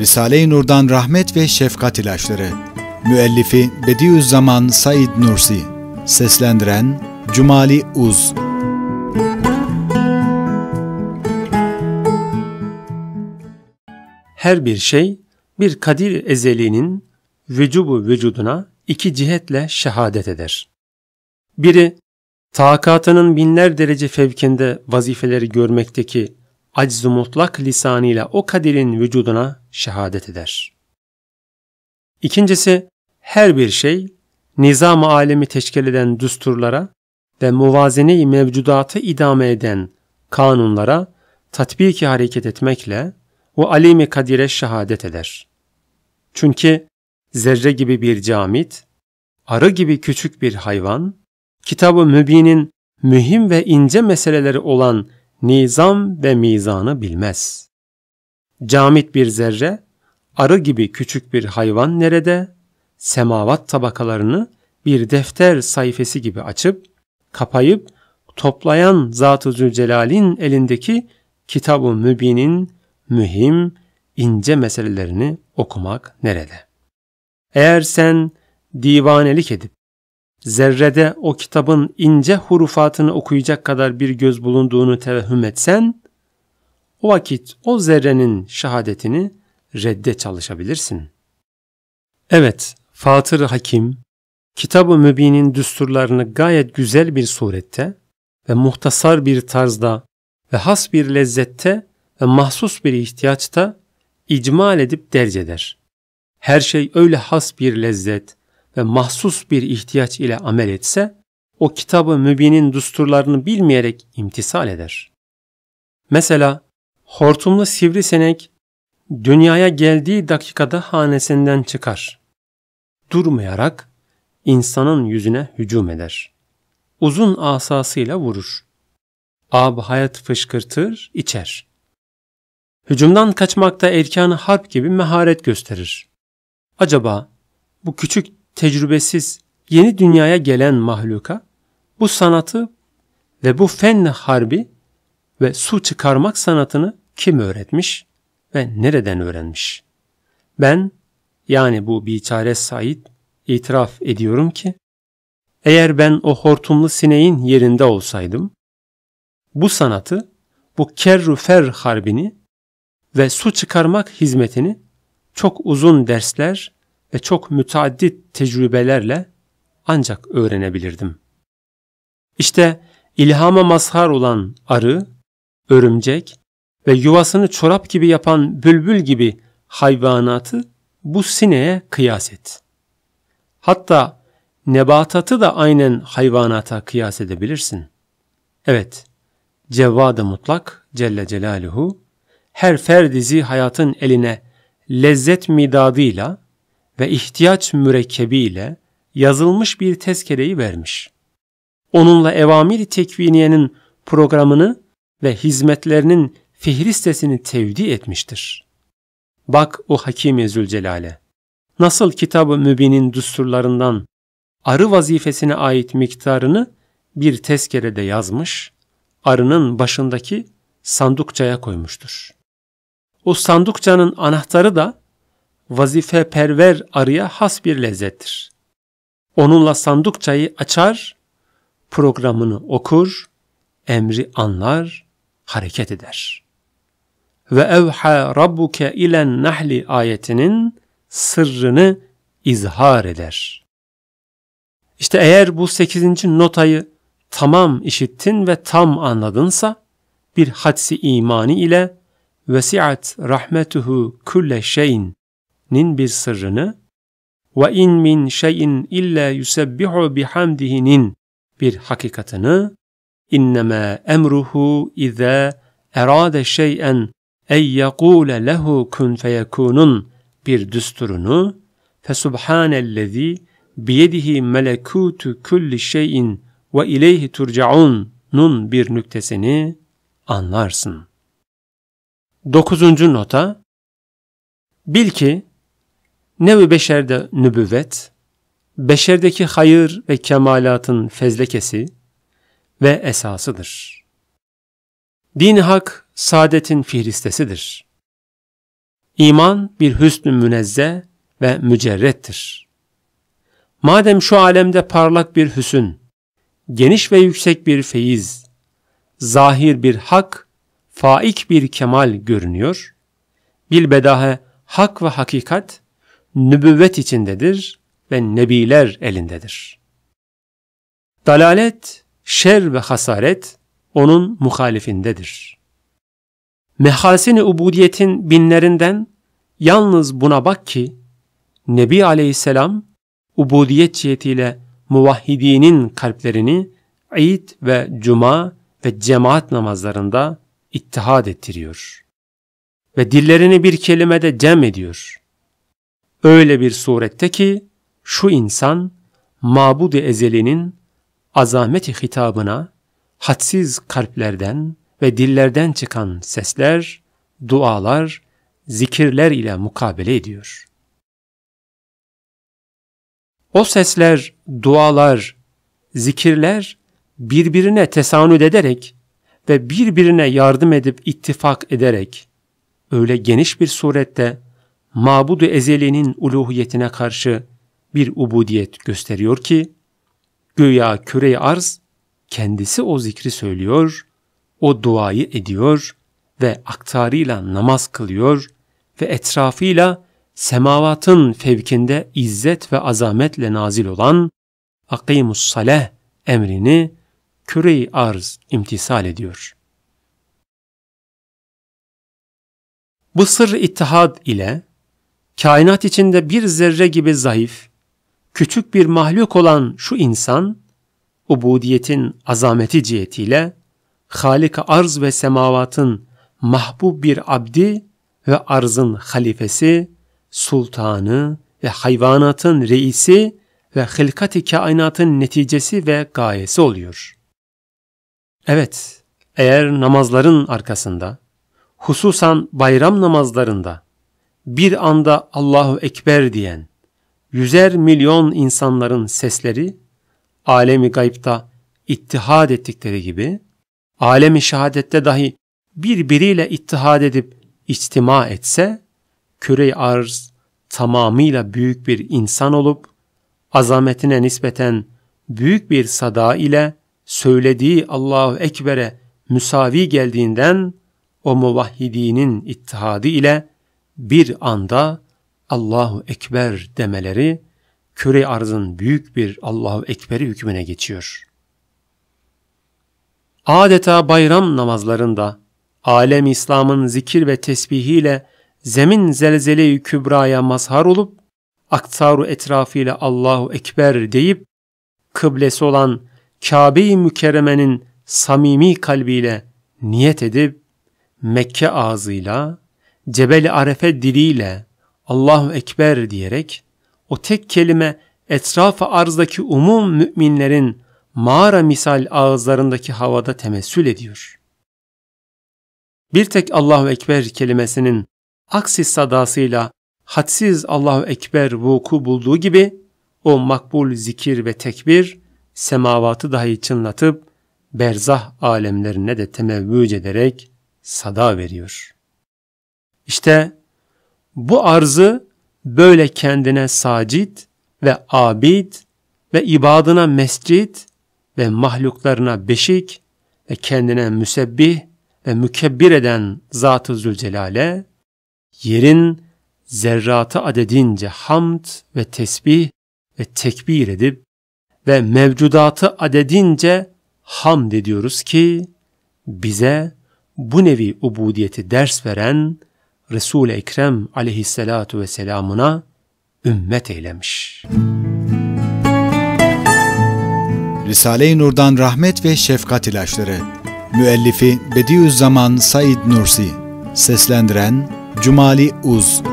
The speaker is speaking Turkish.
Risale-i Nur'dan Rahmet ve Şefkat İlaçları Müellifi Bediüzzaman Said Nursi Seslendiren Cumali Uz Her bir şey bir kadir ezeliğinin vücubu vücuduna iki cihetle şehadet eder. Biri, takatının binler derece fevkinde vazifeleri görmekteki acz mutlak lisanıyla o kaderin vücuduna şehadet eder. İkincisi, her bir şey nizam-ı alemi teşkil eden düsturlara ve muvazene mevcudatı idame eden kanunlara tatbiki hareket etmekle o alemi kadire şehadet eder. Çünkü zerre gibi bir camit, arı gibi küçük bir hayvan, kitabı mübinin mühim ve ince meseleleri olan nizam ve mizanı bilmez. Camit bir zerre, arı gibi küçük bir hayvan nerede, semavat tabakalarını bir defter sayfası gibi açıp, kapayıp, toplayan Zat-ı Zülcelal'in elindeki Kitab-ı Mübin'in mühim, ince meselelerini okumak nerede? Eğer sen divanelik edip zerrede o kitabın ince hurufatını okuyacak kadar bir göz bulunduğunu tevehüm etsen, o vakit o zerrenin şehadetini redde çalışabilirsin. Evet, Fatır Hakim, Kitab-ı Mübin'in düsturlarını gayet güzel bir surette ve muhtasar bir tarzda ve has bir lezzette ve mahsus bir ihtiyaçta icmal edip derceder. Her şey öyle has bir lezzet, ve mahsus bir ihtiyaç ile amel etse, o kitabı mübinin dusturlarını bilmeyerek imtisal eder. Mesela hortumlu sivrisinek dünyaya geldiği dakikada hanesinden çıkar. Durmayarak insanın yüzüne hücum eder. Uzun asasıyla vurur. Ab hayat fışkırtır, içer. Hücumdan kaçmakta erken harp gibi meharet gösterir. Acaba bu küçük tecrübesiz yeni dünyaya gelen mahluka bu sanatı ve bu fen harbi ve su çıkarmak sanatını kim öğretmiş ve nereden öğrenmiş? Ben yani bu biçare Said itiraf ediyorum ki eğer ben o hortumlu sineğin yerinde olsaydım bu sanatı, bu kerru fer harbini ve su çıkarmak hizmetini çok uzun dersler ve çok müteaddit tecrübelerle ancak öğrenebilirdim. İşte ilhama mazhar olan arı, örümcek ve yuvasını çorap gibi yapan bülbül gibi hayvanatı bu sineye kıyas et. Hatta nebatatı da aynen hayvanata kıyas edebilirsin. Evet, cevvad Mutlak Celle Celaluhu her ferdizi hayatın eline lezzet midadıyla ve ihtiyaç mürekkebi ile yazılmış bir tezkereyi vermiş. Onunla evamir tekviniyenin programını ve hizmetlerinin fihristesini tevdi etmiştir. Bak o Hakimi Zülcelal'e! Nasıl kitab-ı mübinin düsturlarından arı vazifesine ait miktarını bir tezkerede yazmış, arının başındaki sandukçaya koymuştur. O sandukçanın anahtarı da vazife perver arıya has bir lezzettir. Onunla sandukçayı açar, programını okur, emri anlar, hareket eder. Ve evha rabbuke ilen nahli ayetinin sırrını izhar eder. İşte eğer bu sekizinci notayı tamam işittin ve tam anladınsa, bir hadsi imani ile vesiat rahmetuhu külle şeyin nin bir sırrını ve in min şeyin illa yusebbihu bihamdihinin bir hakikatını innema emruhu izâ erade şey'en ey yekûle lehu kun feyekunun bir düsturunu fesubhanellezî biyedihi melekutu kulli şeyin ve ileyhi turcaunun bir nüktesini anlarsın. Dokuzuncu nota Bil ki Nevi beşerde nübüvvet, beşerdeki hayır ve kemalatın fezlekesi ve esasıdır. din hak saadetin fihristesidir. İman bir hüsnü münezze ve mücerrettir. Madem şu alemde parlak bir hüsün, geniş ve yüksek bir feyiz, zahir bir hak, faik bir kemal görünüyor, bilbedahe hak ve hakikat nübüvvet içindedir ve nebiler elindedir. Dalalet, şer ve hasaret onun muhalifindedir. Mehasini ubudiyetin binlerinden yalnız buna bak ki Nebi aleyhisselam ubudiyet cihetiyle muvahhidinin kalplerini id ve cuma ve cemaat namazlarında ittihad ettiriyor. Ve dillerini bir kelimede cem ediyor. Öyle bir surette ki şu insan mabud ezelinin azameti hitabına hadsiz kalplerden ve dillerden çıkan sesler, dualar, zikirler ile mukabele ediyor. O sesler, dualar, zikirler birbirine tesanüd ederek ve birbirine yardım edip ittifak ederek öyle geniş bir surette mabudu ezelinin uluhiyetine karşı bir ubudiyet gösteriyor ki, göya küre arz kendisi o zikri söylüyor, o duayı ediyor ve aktarıyla namaz kılıyor ve etrafıyla semavatın fevkinde izzet ve azametle nazil olan akimus saleh emrini küre arz imtisal ediyor. Bu sır ittihad ile kainat içinde bir zerre gibi zayıf, küçük bir mahluk olan şu insan, ubudiyetin azameti cihetiyle, Halika arz ve semavatın mahbub bir abdi ve arzın halifesi, sultanı ve hayvanatın reisi ve hılkati kainatın neticesi ve gayesi oluyor. Evet, eğer namazların arkasında, hususan bayram namazlarında bir anda Allahu Ekber diyen yüzer milyon insanların sesleri alemi gaybta ittihad ettikleri gibi alemi şehadette dahi birbiriyle ittihad edip içtima etse küre arz tamamıyla büyük bir insan olup azametine nispeten büyük bir sada ile söylediği Allahu Ekber'e müsavi geldiğinden o muvahhidinin ittihadı ile bir anda Allahu Ekber demeleri küre arzın büyük bir Allahu Ekber'i hükmüne geçiyor. Adeta bayram namazlarında alem İslam'ın zikir ve tesbihiyle zemin zelzele-i kübraya mazhar olup aktaru etrafıyla Allahu Ekber deyip kıblesi olan Kabe-i Mükerreme'nin samimi kalbiyle niyet edip Mekke ağzıyla Cebeli Arefe diliyle Allahu Ekber diyerek o tek kelime etrafı arzdaki umum müminlerin mağara misal ağızlarındaki havada temessül ediyor. Bir tek Allahu Ekber kelimesinin aksi sadasıyla hadsiz Allahu Ekber vuku bulduğu gibi o makbul zikir ve tekbir semavatı dahi çınlatıp berzah alemlerine de temevvüc ederek sada veriyor.'' İşte bu arzı böyle kendine sacit ve abid ve ibadına mescit ve mahluklarına beşik ve kendine müsebbih ve mükebbir eden Zat-ı Zülcelal'e yerin zerratı adedince hamd ve tesbih ve tekbir edip ve mevcudatı adedince hamd ediyoruz ki bize bu nevi ubudiyeti ders veren Resul-i Ekrem aleyhissalatu vesselamına ümmet eylemiş. Risale-i Nur'dan Rahmet ve Şefkat ilaçları. Müellifi Bediüzzaman Said Nursi Seslendiren Cumali Uz